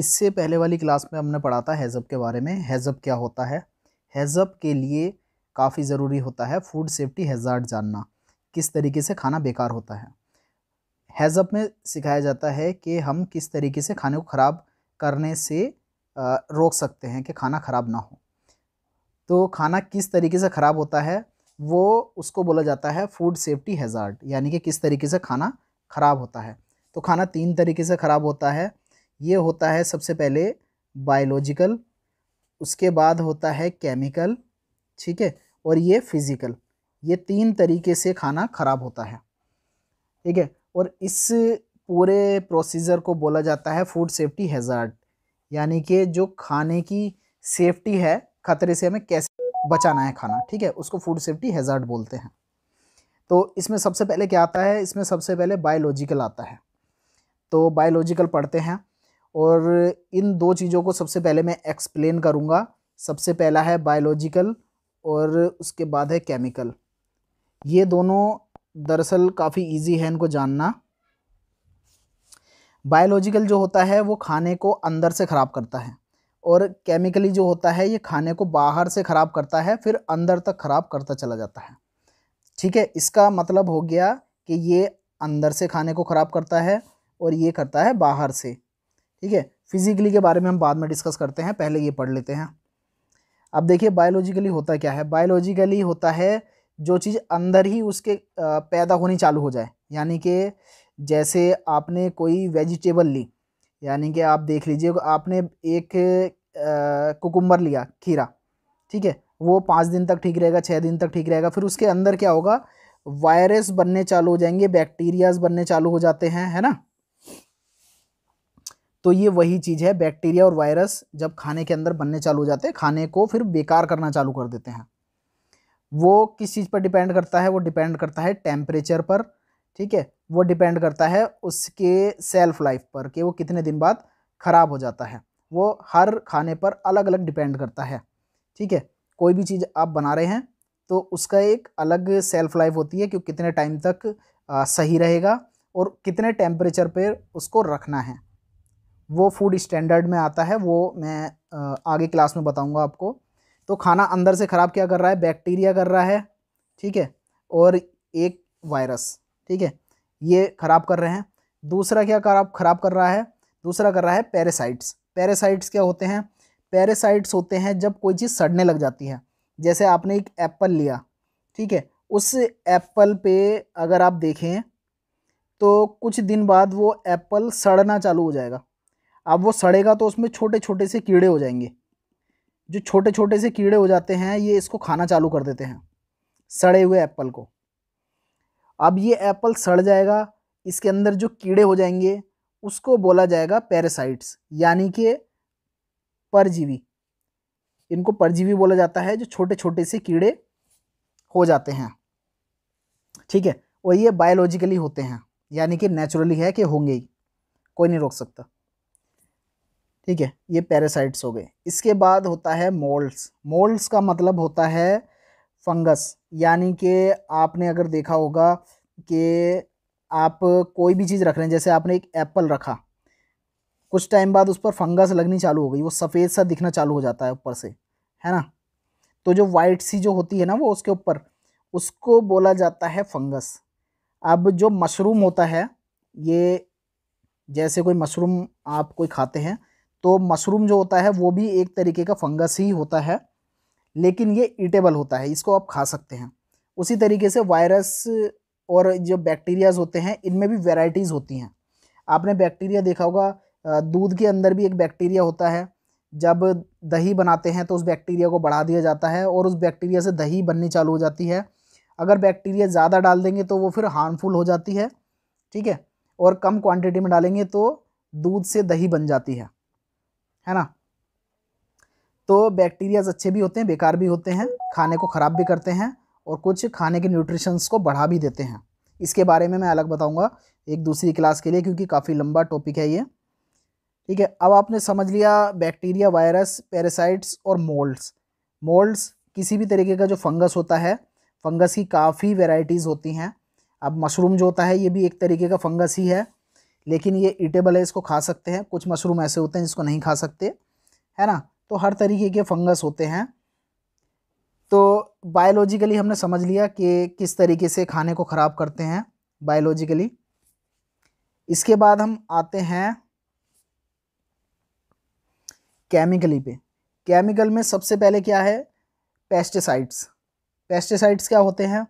इससे पहले वाली क्लास में हमने पढ़ा था हेज़ब के बारे में हैज़ब क्या होता है हेजब के लिए काफ़ी ज़रूरी होता है फूड सेफ्टी हैज़ार्ड जानना किस तरीके से खाना बेकार होता है हेज़ब में सिखाया जाता है कि हम किस तरीके से खाने को ख़राब करने से रोक सकते हैं कि खाना ख़राब ना हो तो खाना किस तरीके से ख़राब होता है वो उसको बोला जाता है फूड सेफ्टी हेज़ार्ड यानी कि किस तरीके से खाना ख़राब होता है तो खाना तीन तरीके से ख़राब होता है ये होता है सबसे पहले बायोलॉजिकल उसके बाद होता है केमिकल ठीक है और ये फिज़िकल ये तीन तरीके से खाना ख़राब होता है ठीक है और इस पूरे प्रोसीजर को बोला जाता है फूड सेफ्टी हेजार्ड यानी कि जो खाने की सेफ्टी है ख़तरे से हमें कैसे बचाना है खाना ठीक है उसको फूड सेफ्टी हेजार्ड बोलते हैं तो इसमें सबसे पहले क्या आता है इसमें सबसे पहले बायोलॉजिकल आता है तो बायोलॉजिकल पढ़ते हैं और इन दो चीज़ों को सबसे पहले मैं एक्सप्लेन करूँगा सबसे पहला है बायोलॉजिकल और उसके बाद है केमिकल ये दोनों दरअसल काफ़ी इजी है इनको जानना बायोलॉजिकल जो होता है वो खाने को अंदर से ख़राब करता है और केमिकली जो होता है ये खाने को बाहर से ख़राब करता है फिर अंदर तक ख़राब करता चला जाता है ठीक है इसका मतलब हो गया कि ये अंदर से खाने को ख़राब करता है और ये करता है बाहर से ठीक है फिजिकली के बारे में हम बाद में डिस्कस करते हैं पहले ये पढ़ लेते हैं अब देखिए बायोलॉजिकली होता क्या है बायोलॉजिकली होता है जो चीज़ अंदर ही उसके पैदा होनी चालू हो जाए यानी कि जैसे आपने कोई वेजिटेबल ली यानी कि आप देख लीजिए आपने एक कुकुम्बर लिया खीरा ठीक है वो पाँच दिन तक ठीक रहेगा छः दिन तक ठीक रहेगा फिर उसके अंदर क्या होगा वायरस बनने चालू हो जाएंगे बैक्टीरियाज बनने चालू हो जाते हैं है ना तो ये वही चीज़ है बैक्टीरिया और वायरस जब खाने के अंदर बनने चालू हो जाते हैं खाने को फिर बेकार करना चालू कर देते हैं वो किस चीज़ पर डिपेंड करता है वो डिपेंड करता है टेम्परेचर पर ठीक है वो डिपेंड करता है उसके सेल्फ लाइफ पर कि वो कितने दिन बाद ख़राब हो जाता है वो हर खाने पर अलग अलग डिपेंड करता है ठीक है कोई भी चीज़ आप बना रहे हैं तो उसका एक अलग सेल्फ लाइफ होती है कि कितने टाइम तक आ, सही रहेगा और कितने टेम्परेचर पर उसको रखना है वो फूड स्टैंडर्ड में आता है वो मैं आगे क्लास में बताऊँगा आपको तो खाना अंदर से ख़राब क्या कर रहा है बैक्टीरिया कर रहा है ठीक है और एक वायरस ठीक है ये ख़राब कर रहे हैं दूसरा क्या खराब खराब कर रहा है दूसरा कर रहा है पैरासाइट्स पैरासाइट्स क्या होते हैं पैरासाइट्स होते हैं जब कोई चीज़ सड़ने लग जाती है जैसे आपने एक एप्पल लिया ठीक है उस एप्पल पे अगर आप देखें तो कुछ दिन बाद वो एप्पल सड़ना चालू हो जाएगा अब वो सड़ेगा तो उसमें छोटे छोटे से कीड़े हो जाएंगे जो छोटे छोटे से कीड़े हो जाते हैं ये इसको खाना चालू कर देते हैं सड़े हुए एप्पल को अब ये एप्पल सड़ जाएगा इसके अंदर जो कीड़े हो जाएंगे उसको बोला जाएगा पैरासाइट्स यानी कि परजीवी इनको परजीवी बोला जाता है जो छोटे छोटे से कीड़े हो जाते हैं ठीक है और ये बायोलॉजिकली होते हैं यानी कि नेचुरली है कि होंगे ही कोई नहीं रोक सकता ठीक है ये पैरासाइट्स हो गए इसके बाद होता है मोल्ड्स मोल्ड्स का मतलब होता है फंगस यानी कि आपने अगर देखा होगा कि आप कोई भी चीज़ रख रहे हैं जैसे आपने एक एप्पल रखा कुछ टाइम बाद उस पर फंगस लगनी चालू हो गई वो सफ़ेद सा दिखना चालू हो जाता है ऊपर से है ना तो जो वाइट सी जो होती है ना वो उसके ऊपर उसको बोला जाता है फंगस अब जो मशरूम होता है ये जैसे कोई मशरूम आप कोई खाते हैं तो मशरूम जो होता है वो भी एक तरीके का फंगस ही होता है लेकिन ये ईटेबल होता है इसको आप खा सकते हैं उसी तरीके से वायरस और जो बैक्टीरियाज होते हैं इनमें भी वेराइटीज़ होती हैं आपने बैक्टीरिया देखा होगा दूध के अंदर भी एक बैक्टीरिया होता है जब दही बनाते हैं तो उस बैक्टीरिया को बढ़ा दिया जाता है और उस बैक्टीरिया से दही बननी चालू हो जाती है अगर बैक्टीरिया ज़्यादा डाल देंगे तो वो फिर हार्मफुल हो जाती है ठीक है और कम क्वांटिटी में डालेंगे तो दूध से दही बन जाती है है ना तो बैक्टीरियाज अच्छे भी होते हैं बेकार भी होते हैं खाने को ख़राब भी करते हैं और कुछ खाने के न्यूट्रिशंस को बढ़ा भी देते हैं इसके बारे में मैं अलग बताऊंगा एक दूसरी क्लास के लिए क्योंकि काफ़ी लंबा टॉपिक है ये ठीक है अब आपने समझ लिया बैक्टीरिया वायरस पैरासाइट्स और मोल्ड्स मोल्ड्स किसी भी तरीके का जो फंगस होता है फंगस की काफ़ी वेराइटीज़ होती हैं अब मशरूम जो होता है ये भी एक तरीके का फंगस ही है लेकिन ये ईटेबल है इसको खा सकते हैं कुछ मशरूम ऐसे होते हैं जिसको नहीं खा सकते है ना तो हर तरीके के फंगस होते हैं तो बायोलॉजिकली हमने समझ लिया कि किस तरीके से खाने को ख़राब करते हैं बायोलॉजिकली इसके बाद हम आते हैं केमिकली पे केमिकल में सबसे पहले क्या है पेस्टिसाइड्स पेस्टिसाइड्स क्या होते हैं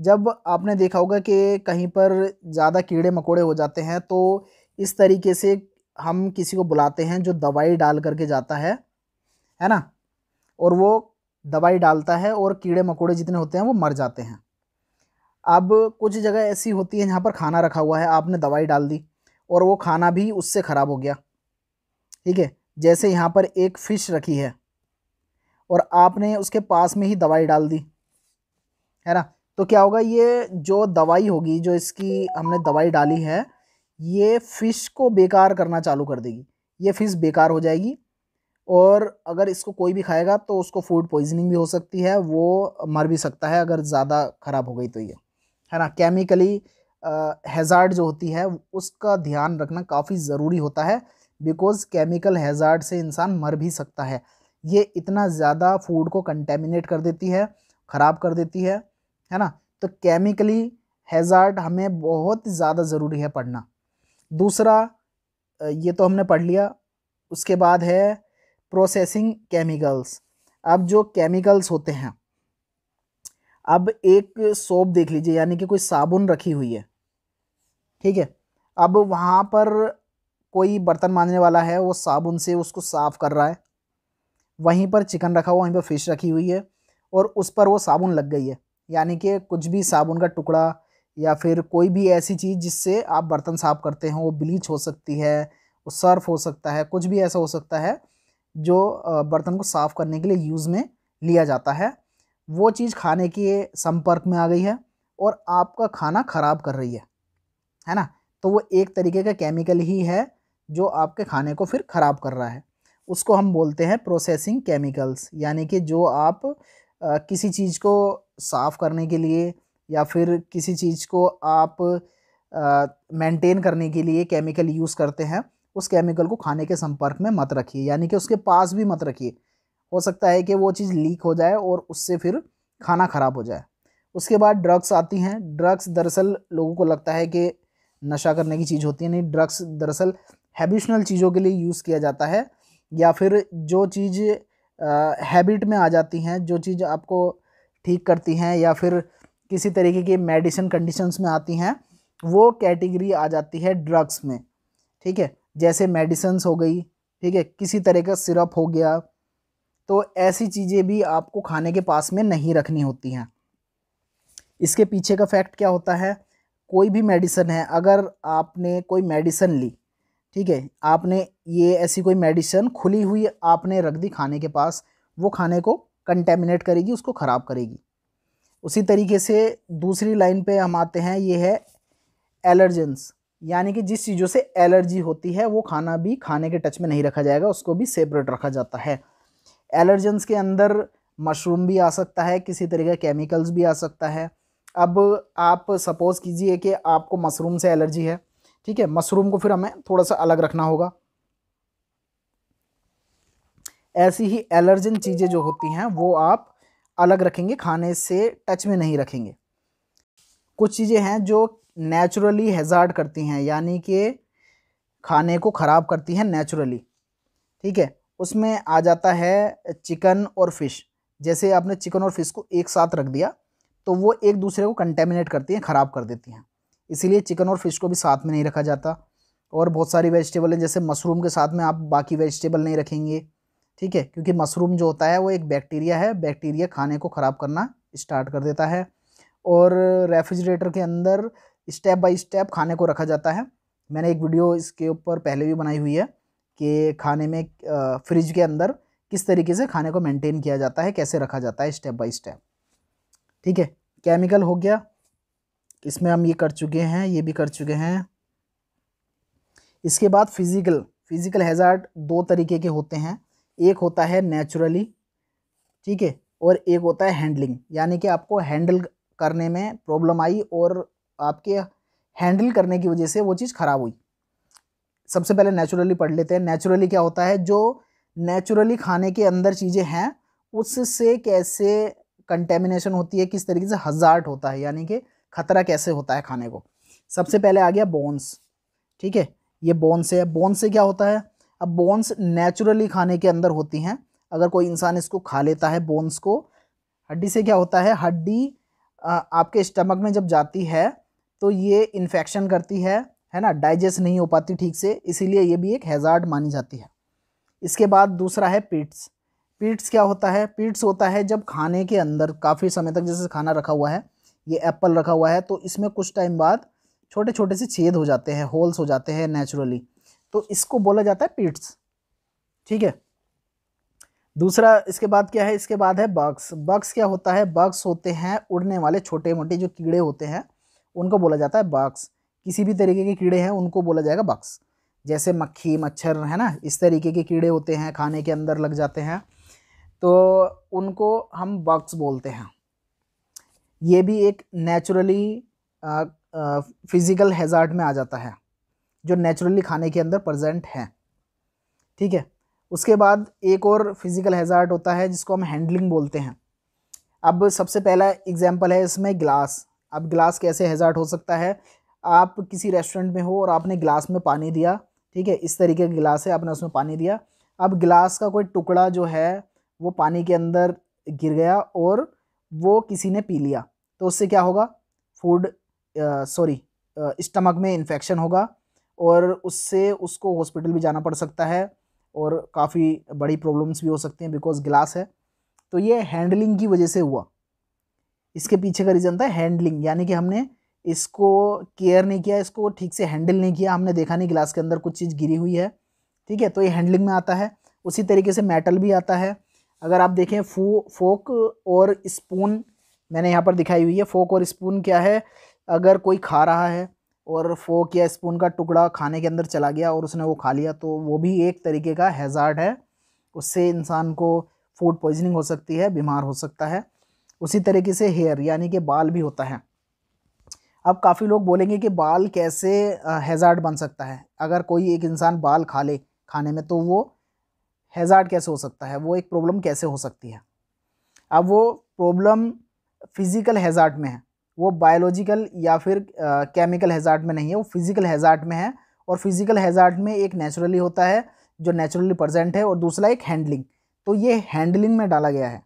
जब आपने देखा होगा कि कहीं पर ज़्यादा कीड़े मकोड़े हो जाते हैं तो इस तरीके से हम किसी को बुलाते हैं जो दवाई डाल करके जाता है है ना और वो दवाई डालता है और कीड़े मकोड़े जितने होते हैं वो मर जाते हैं अब कुछ जगह ऐसी होती है जहाँ पर खाना रखा हुआ है आपने दवाई डाल दी और वो खाना भी उससे ख़राब हो गया ठीक है जैसे यहाँ पर एक फ़िश रखी है और आपने उसके पास में ही दवाई डाल दी है ना तो क्या होगा ये जो दवाई होगी जो इसकी हमने दवाई डाली है ये फ़िश को बेकार करना चालू कर देगी ये फ़िश बेकार हो जाएगी और अगर इसको कोई भी खाएगा तो उसको फूड पॉइजनिंग भी हो सकती है वो मर भी सकता है अगर ज़्यादा ख़राब हो गई तो ये है ना केमिकली हेज़ार्ड जो होती है उसका ध्यान रखना काफ़ी ज़रूरी होता है बिकॉज़ केमिकल हेजार्ड से इंसान मर भी सकता है ये इतना ज़्यादा फूड को कंटेमिनेट कर देती है ख़राब कर देती है है ना तो केमिकली हैज़ार्ड हमें बहुत ज़्यादा ज़रूरी है पढ़ना दूसरा ये तो हमने पढ़ लिया उसके बाद है प्रोसेसिंग केमिकल्स अब जो केमिकल्स होते हैं अब एक सोप देख लीजिए यानी कि कोई साबुन रखी हुई है ठीक है अब वहाँ पर कोई बर्तन मांजने वाला है वो साबुन से उसको साफ़ कर रहा है वहीं पर चिकन रखा हुआ वहीं पर फ़िश रखी हुई है और उस पर वो साबुन लग गई है यानी कि कुछ भी साबुन का टुकड़ा या फिर कोई भी ऐसी चीज़ जिससे आप बर्तन साफ़ करते हैं वो ब्लीच हो सकती है वो सर्फ हो सकता है कुछ भी ऐसा हो सकता है जो बर्तन को साफ़ करने के लिए यूज़ में लिया जाता है वो चीज़ खाने के संपर्क में आ गई है और आपका खाना ख़राब कर रही है है ना तो वो एक तरीके का केमिकल ही है जो आपके खाने को फिर ख़राब कर रहा है उसको हम बोलते हैं प्रोसेसिंग केमिकल्स यानी कि जो आप आ, किसी चीज़ को साफ़ करने के लिए या फिर किसी चीज़ को आप मेंटेन करने के लिए केमिकल यूज़ करते हैं उस केमिकल को खाने के संपर्क में मत रखिए यानी कि उसके पास भी मत रखिए हो सकता है कि वो चीज़ लीक हो जाए और उससे फिर खाना ख़राब हो जाए उसके बाद ड्रग्स आती हैं ड्रग्स दरअसल लोगों को लगता है कि नशा करने की चीज़ होती है नहीं ड्रग्स दरअसल हैबिशनल चीज़ों के लिए यूज़ किया जाता है या फिर जो चीज़ हैबिट में आ जाती हैं जो चीज़ आपको ठीक करती हैं या फिर किसी तरीके की मेडिसिन कंडीशंस में आती हैं वो कैटेगरी आ जाती है ड्रग्स में ठीक है जैसे मेडिसन्स हो गई ठीक है किसी तरह का सिरप हो गया तो ऐसी चीज़ें भी आपको खाने के पास में नहीं रखनी होती हैं इसके पीछे का फैक्ट क्या होता है कोई भी मेडिसन है अगर आपने कोई मेडिसन ली ठीक है आपने ये ऐसी कोई मेडिसन खुली हुई आपने रख दी खाने के पास वो खाने को कंटेमिनेट करेगी उसको ख़राब करेगी उसी तरीके से दूसरी लाइन पे हम आते हैं ये है एलर्जेंस यानी कि जिस चीज़ों से एलर्जी होती है वो खाना भी खाने के टच में नहीं रखा जाएगा उसको भी सेपरेट रखा जाता है एलर्जेंस के अंदर मशरूम भी आ सकता है किसी तरह का केमिकल्स भी आ सकता है अब आप सपोज़ कीजिए कि आपको मशरूम से एलर्जी है ठीक है मशरूम को फिर हमें थोड़ा सा अलग रखना होगा ऐसी ही एलर्जन चीज़ें जो होती हैं वो आप अलग रखेंगे खाने से टच में नहीं रखेंगे कुछ चीज़ें हैं जो नेचुरली हेजार्ड करती हैं यानी कि खाने को ख़राब करती हैं नेचुरली ठीक है उसमें आ जाता है चिकन और फ़िश जैसे आपने चिकन और फ़िश को एक साथ रख दिया तो वो एक दूसरे को कंटेमिनेट करती हैं ख़राब कर देती हैं इसीलिए चिकन और फ़िश को भी साथ में नहीं रखा जाता और बहुत सारी वेजिटेबल हैं जैसे मशरूम के साथ में आप बाकी वेजिटेबल नहीं रखेंगे ठीक है क्योंकि मशरूम जो होता है वो एक बैक्टीरिया है बैक्टीरिया खाने को ख़राब करना स्टार्ट कर देता है और रेफ्रिजरेटर के अंदर स्टेप बाय स्टेप खाने को रखा जाता है मैंने एक वीडियो इसके ऊपर पहले भी बनाई हुई है कि खाने में फ्रिज के अंदर किस तरीके से खाने को मेंटेन किया जाता है कैसे रखा जाता है स्टेप बाय स्टेप ठीक है केमिकल हो गया इसमें हम ये कर चुके हैं ये भी कर चुके हैं इसके बाद फिज़िकल फिज़िकल हैज़ार्ड दो तरीके के होते हैं एक होता है नेचुरली ठीक है और एक होता है हैंडलिंग यानी कि आपको हैंडल करने में प्रॉब्लम आई और आपके हैंडल करने की वजह से वो चीज़ ख़राब हुई सबसे पहले नेचुरली पढ़ लेते हैं नेचुरली क्या होता है जो नेचुरली खाने के अंदर चीज़ें हैं उससे कैसे कंटेमिनेशन होती है किस तरीके से हजार्ट होता है यानी कि खतरा कैसे होता है खाने को सबसे पहले आ गया बोन्स ठीक है ये बोन्स है बोन्स से क्या होता है अब बोन्स नेचुरली खाने के अंदर होती हैं अगर कोई इंसान इसको खा लेता है बोन्स को हड्डी से क्या होता है हड्डी आपके स्टमक में जब जाती है तो ये इन्फेक्शन करती है है ना डाइजेस्ट नहीं हो पाती ठीक से इसीलिए ये भी एक हैज़ार्ड मानी जाती है इसके बाद दूसरा है पीट्स पीट्स क्या होता है पीट्स होता है जब खाने के अंदर काफ़ी समय तक जैसे खाना रखा हुआ है ये एप्पल रखा हुआ है तो इसमें कुछ टाइम बाद छोटे छोटे से छेद हो जाते हैं होल्स हो जाते हैं नेचुरली तो इसको बोला जाता है पीट्स ठीक है दूसरा इसके बाद क्या है इसके बाद है बग्स बग्स क्या होता है बग्स होते हैं उड़ने वाले छोटे मोटे जो कीड़े होते हैं उनको बोला जाता है बग्स किसी भी तरीके के कीड़े हैं उनको बोला जाएगा बग्स जैसे मक्खी मच्छर है ना इस तरीके के कीड़े होते हैं खाने के अंदर लग जाते हैं तो उनको हम बग्स बोलते हैं ये भी एक नेचुरली फिज़िकल हेज़ार्ट में आ जाता है जो नेचुरली खाने के अंदर प्रजेंट हैं ठीक है उसके बाद एक और फिज़िकल हैज़ार्ड होता है जिसको हम हैंडलिंग बोलते हैं अब सबसे पहला एग्जाम्पल है इसमें ग्लास अब ग्लास कैसे हैज़ार्ड हो सकता है आप किसी रेस्टोरेंट में हो और आपने गिलास में पानी दिया ठीक है इस तरीके का गिलास है आपने उसमें पानी दिया अब गिलास का कोई टुकड़ा जो है वो पानी के अंदर गिर गया और वो किसी ने पी लिया तो उससे क्या होगा फूड सॉरी स्टमक में इन्फेक्शन होगा और उससे उसको हॉस्पिटल भी जाना पड़ सकता है और काफ़ी बड़ी प्रॉब्लम्स भी हो सकती हैं बिकॉज ग्लास है तो ये हैंडलिंग की वजह से हुआ इसके पीछे का रीज़न था हैंडलिंग यानी कि हमने इसको केयर नहीं किया इसको ठीक से हैंडल नहीं किया हमने देखा नहीं ग्लास के अंदर कुछ चीज़ गिरी हुई है ठीक है तो ये हैंडलिंग में आता है उसी तरीके से मेटल भी आता है अगर आप देखें फो फोक और स्पून मैंने यहाँ पर दिखाई हुई है फोक और स्पून क्या है अगर कोई खा रहा है और फोक या स्पून का टुकड़ा खाने के अंदर चला गया और उसने वो खा लिया तो वो भी एक तरीके का हैज़ार्ड है उससे इंसान को फूड पॉइजनिंग हो सकती है बीमार हो सकता है उसी तरीके से हेयर यानी कि बाल भी होता है अब काफ़ी लोग बोलेंगे कि बाल कैसे हैज़ार्ड बन सकता है अगर कोई एक इंसान बाल खा ले खाने में तो वो हैज़ार्ड कैसे हो सकता है वो एक प्रॉब्लम कैसे हो सकती है अब वो प्रॉब्लम फिज़िकल हैज़ार्ड में है वो बायोलॉजिकल या फिर केमिकल हैज़ार्ट में नहीं है वो फिज़िकल हैज़ार्ट में है और फिज़िकल हैज़ार्ट में एक नेचुरली होता है जो नेचुरली प्रजेंट है और दूसरा एक हैंडलिंग तो ये हैंडलिंग में डाला गया है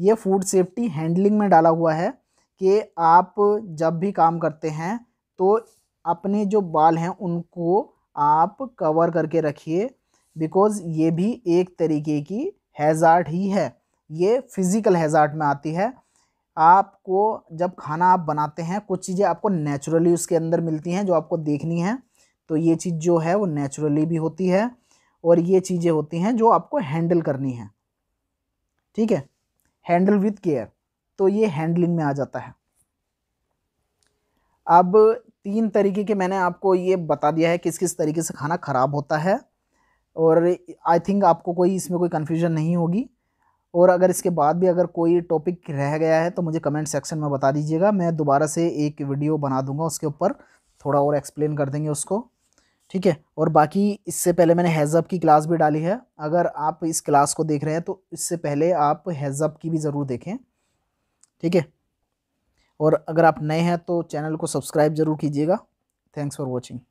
ये फूड सेफ्टी हैंडलिंग में डाला हुआ है कि आप जब भी काम करते हैं तो अपने जो बाल हैं उनको आप कवर करके रखिए बिकॉज़ ये भी एक तरीके की हैज़ार्ड ही है ये फिज़िकल हैज़ार्ट में आती है आपको जब खाना आप बनाते हैं कुछ चीज़ें आपको नेचुरली उसके अंदर मिलती हैं जो आपको देखनी है तो ये चीज़ जो है वो नेचुरली भी होती है और ये चीज़ें होती हैं जो आपको हैंडल करनी है ठीक है हैंडल विथ केयर तो ये हैंडलिंग में आ जाता है अब तीन तरीके के मैंने आपको ये बता दिया है किस किस तरीके से खाना ख़राब होता है और आई थिंक आपको कोई इसमें कोई कन्फ्यूजन नहीं होगी और अगर इसके बाद भी अगर कोई टॉपिक रह गया है तो मुझे कमेंट सेक्शन में बता दीजिएगा मैं दोबारा से एक वीडियो बना दूंगा उसके ऊपर थोड़ा और एक्सप्लेन कर देंगे उसको ठीक है और बाकी इससे पहले मैंने हैज़अप की क्लास भी डाली है अगर आप इस क्लास को देख रहे हैं तो इससे पहले आप हैज़अप की भी ज़रूर देखें ठीक है और अगर आप नए हैं तो चैनल को सब्सक्राइब ज़रूर कीजिएगा थैंक्स फॉर वॉचिंग